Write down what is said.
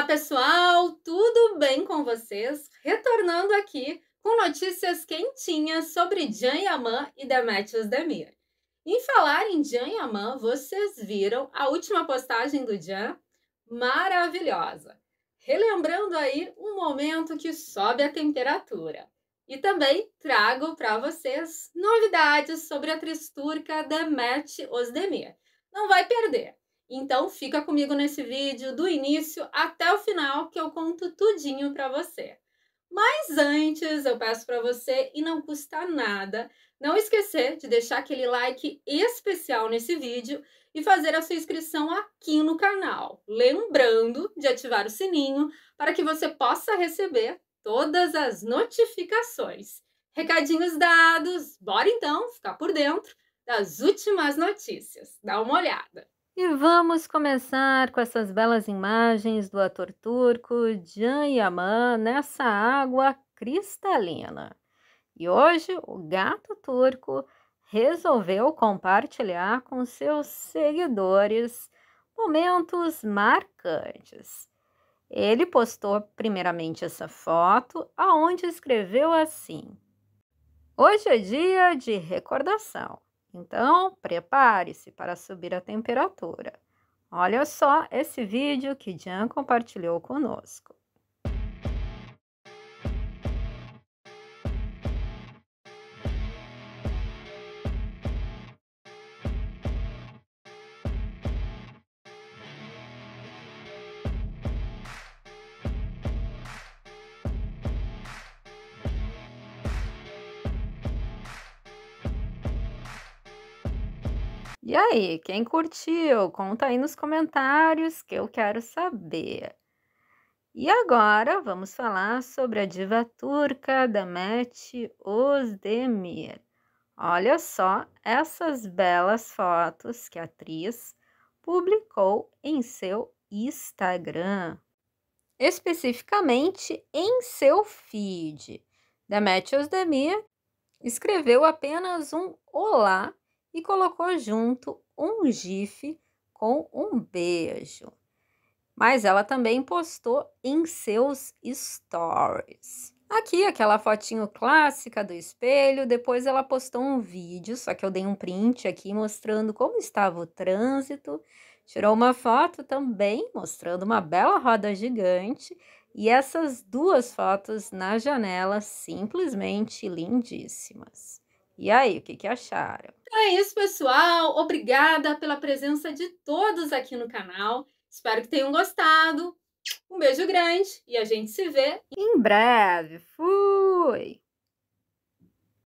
Olá, pessoal! Tudo bem com vocês? Retornando aqui com notícias quentinhas sobre Jan Yaman e Demetrius Demir. Em falar em Jan Yaman, vocês viram a última postagem do Jan? Maravilhosa! Relembrando aí um momento que sobe a temperatura. E também trago para vocês novidades sobre a atriz turca Demet Özdemir. Não vai perder! Então fica comigo nesse vídeo do início até o final que eu conto tudinho para você. Mas antes, eu peço para você, e não custa nada, não esquecer de deixar aquele like especial nesse vídeo e fazer a sua inscrição aqui no canal. Lembrando de ativar o sininho para que você possa receber todas as notificações. Recadinhos dados, bora então ficar por dentro das últimas notícias. Dá uma olhada. E vamos começar com essas belas imagens do ator turco Jan Yaman nessa água cristalina. E hoje o gato turco resolveu compartilhar com seus seguidores momentos marcantes. Ele postou primeiramente essa foto, aonde escreveu assim: Hoje é dia de recordação. Então, prepare-se para subir a temperatura. Olha só esse vídeo que Jan compartilhou conosco. E aí, quem curtiu? Conta aí nos comentários que eu quero saber. E agora vamos falar sobre a diva turca Demet Özdemir. Olha só essas belas fotos que a atriz publicou em seu Instagram. Especificamente em seu feed, Demet Özdemir escreveu apenas um olá e colocou junto um GIF com um beijo. Mas ela também postou em seus stories. Aqui, aquela fotinho clássica do espelho, depois ela postou um vídeo, só que eu dei um print aqui mostrando como estava o trânsito. Tirou uma foto também mostrando uma bela roda gigante e essas duas fotos na janela simplesmente lindíssimas. E aí, o que, que acharam? Então é isso, pessoal. Obrigada pela presença de todos aqui no canal. Espero que tenham gostado. Um beijo grande e a gente se vê em breve. Fui!